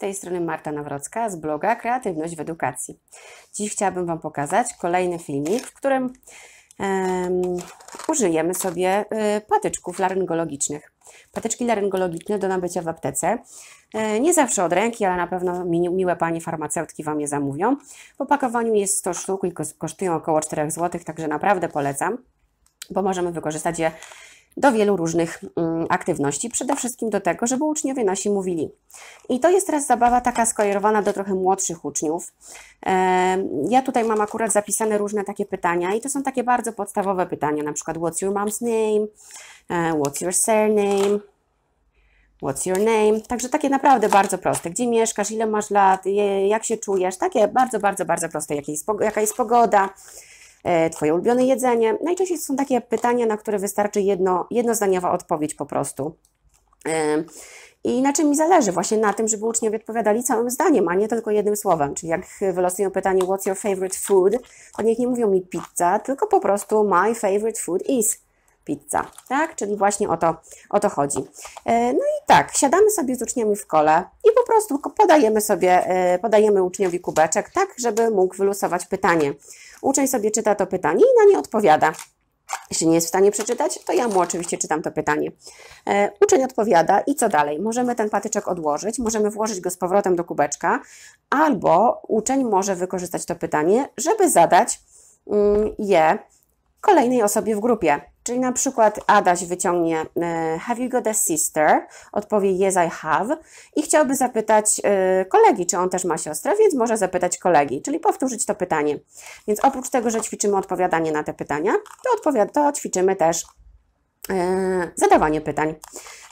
tej strony Marta Nawrocka z bloga Kreatywność w Edukacji. Dziś chciałabym Wam pokazać kolejny filmik, w którym um, użyjemy sobie y, patyczków laryngologicznych. Patyczki laryngologiczne do nabycia w aptece. E, nie zawsze od ręki, ale na pewno miłe panie farmaceutki Wam je zamówią. W opakowaniu jest 100 sztuk i kosztują około 4 zł, także naprawdę polecam, bo możemy wykorzystać je do wielu różnych mm, aktywności, przede wszystkim do tego, żeby uczniowie nasi mówili. I to jest teraz zabawa taka skojarowana do trochę młodszych uczniów. E, ja tutaj mam akurat zapisane różne takie pytania i to są takie bardzo podstawowe pytania, na przykład what's your mom's name, e, what's your surname, What's your name? Także takie naprawdę bardzo proste. Gdzie mieszkasz, ile masz lat, jak się czujesz? Takie bardzo, bardzo, bardzo proste. Jaka jest, pogoda? E, twoje ulubione jedzenie. Najczęściej są takie pytania, na które wystarczy jedno, jednozdaniowa odpowiedź po prostu. E, I na czym mi zależy? Właśnie na tym, żeby uczniowie odpowiadali całym zdaniem, a nie tylko jednym słowem. Czyli jak wylosują pytanie, what's your favorite food? To niech nie mówią mi pizza, tylko po prostu my favorite food is pizza, tak? Czyli właśnie o to, o to chodzi. E, no i tak, siadamy sobie z uczniami w kole i po prostu podajemy sobie, e, podajemy uczniowi kubeczek, tak, żeby mógł wylusować pytanie. Uczeń sobie czyta to pytanie i na nie odpowiada. Jeśli nie jest w stanie przeczytać, to ja mu oczywiście czytam to pytanie. E, uczeń odpowiada i co dalej? Możemy ten patyczek odłożyć, możemy włożyć go z powrotem do kubeczka, albo uczeń może wykorzystać to pytanie, żeby zadać mm, je kolejnej osobie w grupie. Czyli na przykład Adaś wyciągnie e, Have you got a sister? Odpowie yes I have i chciałby zapytać e, kolegi, czy on też ma siostrę, więc może zapytać kolegi, czyli powtórzyć to pytanie. Więc oprócz tego, że ćwiczymy odpowiadanie na te pytania, to, odpowiada, to ćwiczymy też e, zadawanie pytań.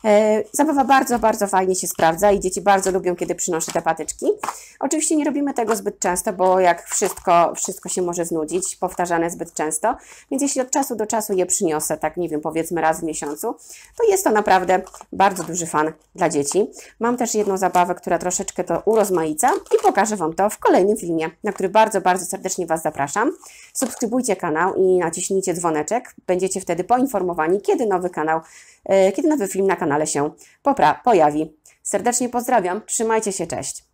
E, zabawa bardzo, bardzo fajnie się sprawdza i dzieci bardzo lubią, kiedy przynoszę te patyczki. Oczywiście nie robimy tego zbyt często, bo jak wszystko, wszystko się może znudzić, powtarzane zbyt często, więc jeśli od czasu do czasu je przyniosę, tak nie wiem, powiedzmy raz w miesiącu, to jest to naprawdę bardzo duży fan dla dzieci. Mam też jedną zabawę, która troszeczkę to urozmaica i pokażę Wam to w kolejnym filmie, na który bardzo, bardzo serdecznie Was zapraszam. Subskrybujcie kanał i naciśnijcie dzwoneczek. Będziecie wtedy poinformowani, kiedy nowy kanał E, kiedy nowy film na kanale się pojawi. Serdecznie pozdrawiam, trzymajcie się, cześć!